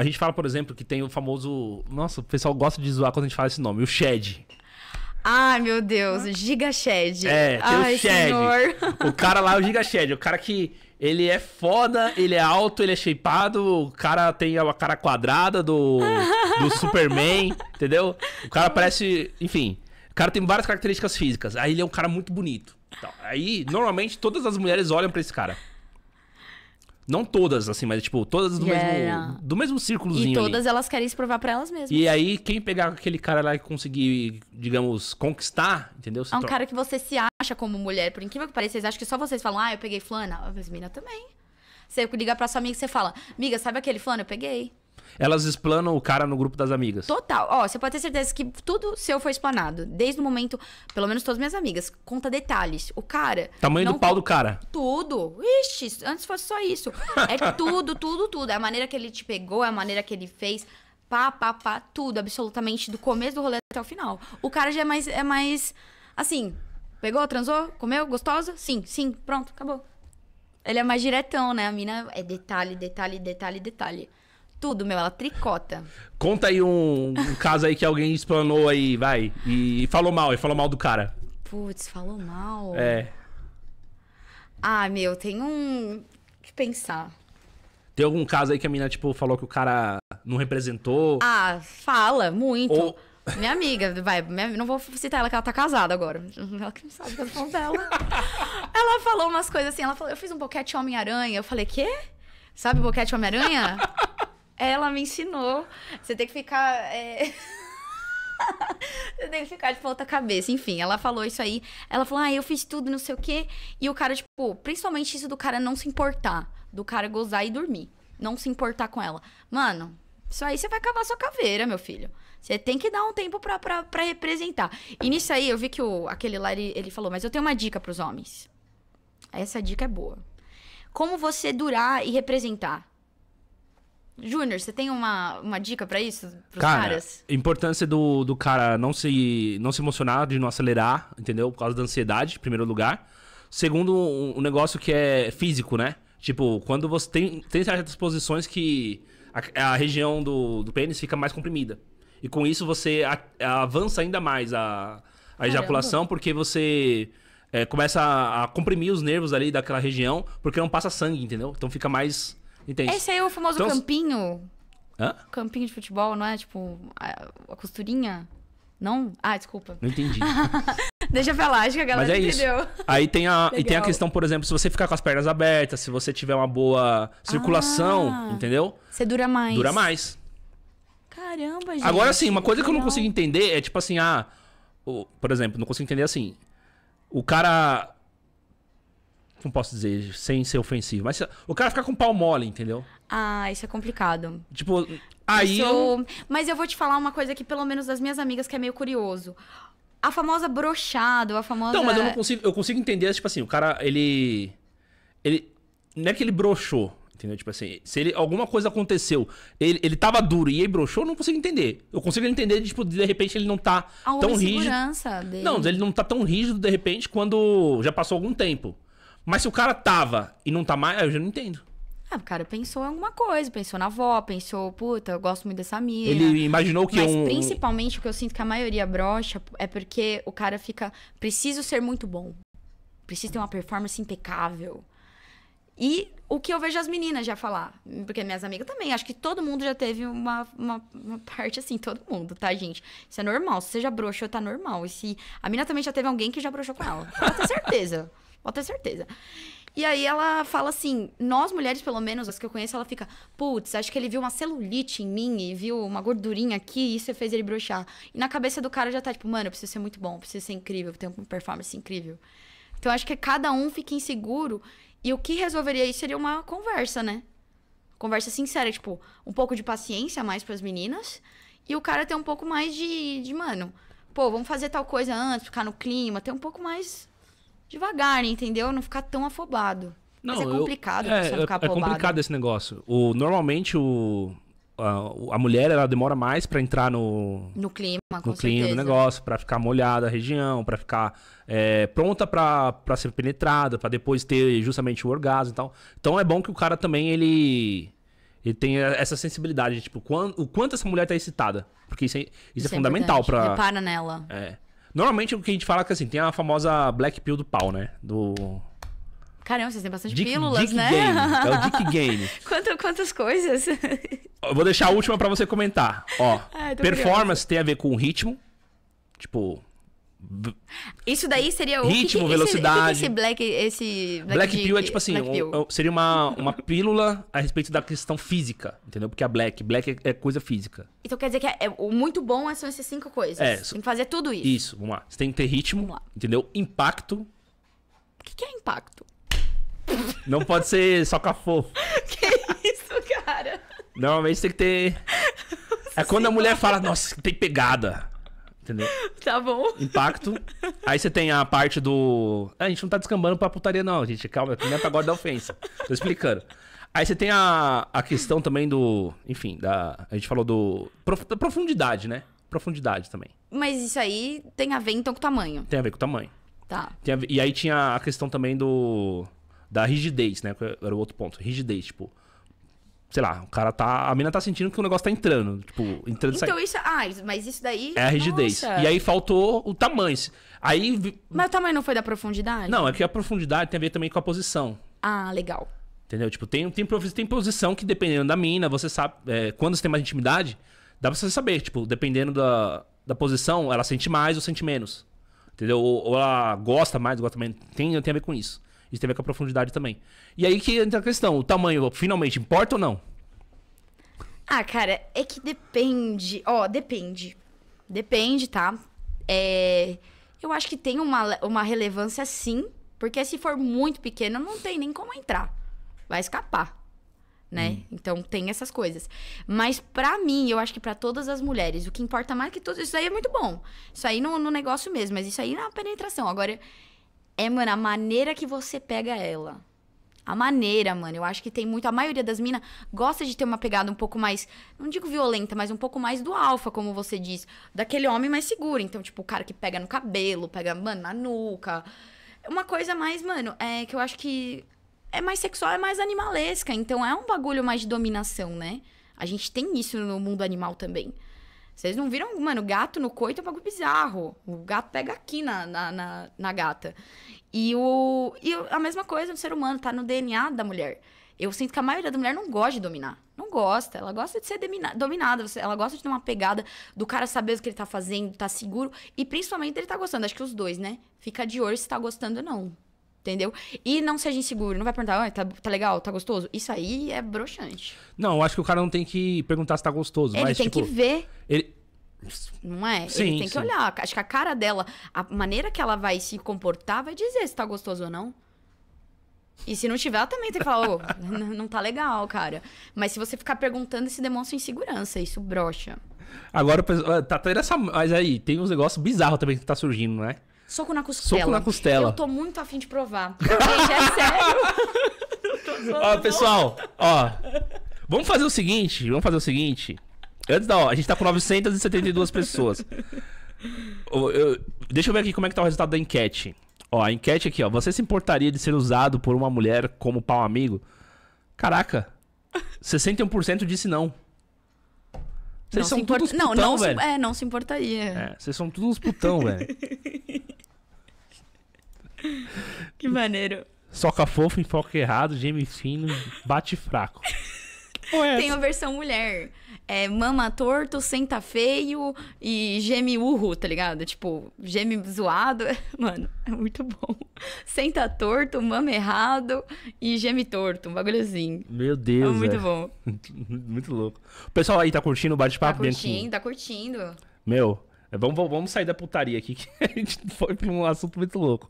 A gente fala, por exemplo, que tem o famoso. Nossa, o pessoal gosta de zoar quando a gente fala esse nome, o Shed. Ai, meu Deus, Giga Shed. É, tem Ai, o Shed. Senhor. O cara lá é o Giga Shed, o cara que ele é foda, ele é alto, ele é shapeado, o cara tem a cara quadrada do, do Superman, entendeu? O cara parece, enfim, o cara tem várias características físicas. Aí ele é um cara muito bonito. Então, aí, normalmente, todas as mulheres olham para esse cara. Não todas, assim, mas tipo, todas do yeah, mesmo. Do mesmo círculozinho. E todas ali. elas querem se provar pra elas mesmas. E aí, quem pegar aquele cara lá e conseguir, digamos, conquistar, entendeu? Se é um cara que você se acha como mulher, por incrível que pareça, vocês acham que só vocês falam, ah, eu peguei flana. mas mina também. Você liga pra sua amiga e você fala, amiga, sabe aquele flano? Eu peguei. Elas explanam o cara no grupo das amigas. Total. Ó, você pode ter certeza que tudo seu foi explanado. Desde o momento, pelo menos todas minhas amigas, conta detalhes. O cara. Tamanho do pau do cara. Tudo. Ixi, antes fosse só isso. É tudo, tudo, tudo. É a maneira que ele te pegou, é a maneira que ele fez pá, pá, pá, tudo, absolutamente, do começo do rolê até o final. O cara já é mais, é mais, assim, pegou, transou, comeu, gostosa? Sim, sim, pronto, acabou. Ele é mais diretão, né? A mina é detalhe, detalhe, detalhe, detalhe. Tudo, meu, ela tricota. Conta aí um, um caso aí que alguém explanou aí, vai, e falou mal, e falou mal do cara. Putz, falou mal. É. Ah, meu, tem um. que pensar. Tem algum caso aí que a menina, tipo, falou que o cara não representou? Ah, fala, muito. Ou... Minha amiga, vai, minha, não vou citar ela, que ela tá casada agora. Ela que não sabe que mão tá dela. ela falou umas coisas assim, ela falou, eu fiz um boquete Homem-Aranha. Eu falei, quê? Sabe o boquete Homem-Aranha? Ela me ensinou. Você tem que ficar. É... Você tem que ficar de ponta cabeça. Enfim, ela falou isso aí. Ela falou, ah, eu fiz tudo, não sei o quê. E o cara, tipo, principalmente isso do cara não se importar. Do cara gozar e dormir. Não se importar com ela. Mano, isso aí você vai cavar sua caveira, meu filho. Você tem que dar um tempo pra, pra, pra representar. E nisso aí, eu vi que o, aquele lá, ele, ele falou, mas eu tenho uma dica pros homens. Essa dica é boa. Como você durar e representar? Júnior, você tem uma, uma dica para isso? Pros cara, caras? importância do, do cara não se, não se emocionar, de não acelerar, entendeu? Por causa da ansiedade, em primeiro lugar. Segundo, um, um negócio que é físico, né? Tipo, quando você tem, tem certas posições que a, a região do, do pênis fica mais comprimida. E com isso você a, a avança ainda mais a, a ejaculação, porque você é, começa a, a, comprimir os nervos ali daquela região, porque não passa sangue, entendeu? Então fica mais esse aí é o famoso então, campinho. Hã? Campinho de futebol, não é? Tipo, a, a costurinha? Não? Ah, desculpa. Não entendi. Deixa pra lá, acho que a galera Mas é entendeu. Isso. Aí tem a, e tem a questão, por exemplo, se você ficar com as pernas abertas, se você tiver uma boa circulação, ah, entendeu? Você dura mais. Dura mais. Caramba, gente. Agora sim, uma coisa que eu não consigo entender é tipo assim, ah, por exemplo, não consigo entender assim. O cara como posso dizer, sem ser ofensivo. Mas o cara fica com o pau mole, entendeu? Ah, isso é complicado. Tipo, aí. Isso... Eu... Mas eu vou te falar uma coisa que, pelo menos das minhas amigas, que é meio curioso. A famosa brochado, a famosa. Não, mas eu não consigo. Eu consigo entender, tipo assim, o cara, ele. Ele. Não é que ele brochou. Entendeu? Tipo assim, se ele, alguma coisa aconteceu, ele, ele tava duro e aí broxou, eu não consigo entender. Eu consigo entender, tipo, de repente ele não tá A tão rígido. Dele. Não, ele não tá tão rígido de repente quando já passou algum tempo. Mas se o cara tava e não tá mais, eu já não entendo. Ah, o cara pensou em alguma coisa, pensou na avó, pensou, puta, eu gosto muito dessa mina. Ele imaginou que Mas um... principalmente o que eu sinto que a maioria brocha é porque o cara fica, preciso ser muito bom. Preciso ter uma performance impecável. E o que eu vejo as meninas já falar, porque minhas amigas também, acho que todo mundo já teve uma, uma, uma parte assim, todo mundo, tá, gente? Isso é normal, se você já broxou, tá normal. E se a mina também já teve alguém que já broxou com ela, Pode ter certeza. Pode ter certeza. E aí ela fala assim: nós mulheres, pelo menos, as que eu conheço, ela fica, putz, acho que ele viu uma celulite em mim e viu uma gordurinha aqui e isso fez ele bruxar E na cabeça do cara já tá tipo, mano, eu preciso ser muito bom, preciso ser incrível, ter uma performance incrível. Então acho que cada um fica inseguro e o que resolveria isso seria uma conversa, né? Conversa sincera, tipo, um pouco de paciência mais para as meninas e o cara ter um pouco mais de, de, mano, pô, vamos fazer tal coisa antes, ficar no clima, ter um pouco mais devagar, entendeu? Não ficar tão afobado. Não, Mas é complicado eu, é, você é, ficar é afobado. É complicado esse negócio. O, normalmente o, a, a mulher ela demora mais para entrar no no clima, com no clima certeza. do negócio, para ficar molhada a região, para ficar é, pronta para ser penetrada, para depois ter justamente o orgasmo e tal. Então é bom que o cara também ele ele tem essa sensibilidade, tipo, quando, o quanto essa mulher tá excitada, porque isso é, isso, é isso é, é fundamental para repara nela. É. Normalmente o que a gente fala é que assim, tem a famosa Black Pill do pau, né? Do. Caramba, vocês têm bastante Dick, pílulas, Dick né? Game. É o Dick Game. Quanto, quantas coisas. Eu vou deixar a última para você comentar. Ó, Ai, performance tem a ver com ritmo. Tipo, isso daí seria o ritmo, que velocidade. Esse, que esse black, esse black, black de, pill é tipo assim, um, seria uma, uma pílula a respeito da questão física, entendeu? Porque a black, black é, é coisa física. Então quer dizer que é, é, o muito bom é são essas cinco coisas. É, tem que fazer tudo isso. Isso, vamos lá. Você tem que ter ritmo, entendeu? Impacto. O que, que é impacto? Não pode ser só cafofo. que isso, cara? Normalmente tem que ter. É quando a mulher fala, nossa, tem pegada. Entendeu? Tá bom. Impacto. Aí você tem a parte do. Ah, a gente não tá descambando pra putaria, não, gente. Calma, não é pra guarda ofensa. Tô explicando. Aí você tem a, a questão também do. Enfim, da. A gente falou do. Prof, da profundidade, né? Profundidade também. Mas isso aí tem a ver então com o tamanho. Tem a ver com o tamanho. Tá. e aí tinha a questão também do. Da rigidez, né? Era o outro ponto. Rigidez, tipo sei lá, o cara tá. A mina tá sentindo que o negócio tá entrando. Tipo, entrando Então sai... isso. É, ah, mas isso daí. É a rigidez. Nossa. E aí faltou o tamanho. Aí. Mas o tamanho não foi da profundidade? Não, é que a profundidade tem a ver também com a posição. Ah, legal. Entendeu? Tipo, tem, tem, tem posição que dependendo da mina, você sabe. É, quando você tem mais intimidade, dá pra você saber. Tipo, dependendo da, da posição, ela sente mais ou sente menos. Entendeu? Ou, ou ela gosta mais, gosta menos. Tem, tem a ver com isso. Isso tem a ver com a profundidade também. E aí que entra a questão, o tamanho finalmente importa ou não? Ah, cara, é que depende. Ó, oh, depende. Depende, tá? É... Eu acho que tem uma, uma relevância sim, porque se for muito pequeno, não tem nem como entrar. Vai escapar, né? Hum. Então tem essas coisas. Mas para mim, eu acho que para todas as mulheres, o que importa mais que tudo isso aí é muito bom. Isso aí no, no negócio mesmo, mas isso aí na é penetração. Agora, é, mano, a maneira que você pega ela. A maneira, mano. Eu acho que tem muito. A maioria das minas gosta de ter uma pegada um pouco mais. Não digo violenta, mas um pouco mais do alfa, como você diz. Daquele homem mais seguro. Então, tipo, o cara que pega no cabelo, pega, mano, na nuca. Uma coisa mais, mano, é que eu acho que é mais sexual, é mais animalesca. Então, é um bagulho mais de dominação, né? A gente tem isso no mundo animal também. Vocês não viram, mano, gato no coito é um bagulho bizarro. O gato pega aqui na, na, na, na gata. E, o, e a mesma coisa do ser humano, tá no DNA da mulher. Eu sinto que a maioria da mulher não gosta de dominar. Não gosta. Ela gosta de ser dominada. Ela gosta de ter uma pegada do cara saber o que ele tá fazendo, tá seguro. E principalmente ele tá gostando. Acho que os dois, né? Fica de olho se tá gostando ou não. Entendeu? E não seja inseguro, não vai perguntar, ah, tá, tá legal, tá gostoso? Isso aí é broxante. Não, eu acho que o cara não tem que perguntar se tá gostoso. Ele mas, tem tipo, que ver. Ele... Não é? Sim, ele tem sim. que olhar. Acho que a cara dela, a maneira que ela vai se comportar, vai dizer se tá gostoso ou não. E se não tiver, ela também tem que falar, ô, oh, não tá legal, cara. Mas se você ficar perguntando, isso demonstra insegurança, isso brocha. Agora, ah, tá tendo essa. Mas aí, tem uns negócios bizarros também que tá surgindo, né? Soco na costela. Soco na costela. Eu tô muito afim de provar. Gente, é sério. Ó, pessoal, ó. Vamos fazer o seguinte, vamos fazer o seguinte. Antes da hora, a gente tá com 972 pessoas. Eu, eu, deixa eu ver aqui como é que tá o resultado da enquete. Ó, a enquete aqui, ó. Você se importaria de ser usado por uma mulher como pau amigo? Caraca, 61% disse não. Vocês não são todos putão, não, não velho. Se... É, não se importaria. É, vocês são todos putão, velho. que maneiro. Soca fofo, enfoca errado, geme fino, bate fraco. É Tem a versão mulher. É, mama torto, senta feio e geme urro, tá ligado? Tipo, geme zoado. Mano, é muito bom. Senta torto, mama errado e geme torto. Um bagulhozinho. Meu Deus. É muito é. bom. muito louco. O pessoal aí tá curtindo o bate-papo? Tá curtindo, tá curtindo. Meu, é, Vamos, vamos sair da putaria aqui, que a gente foi pra um assunto muito louco.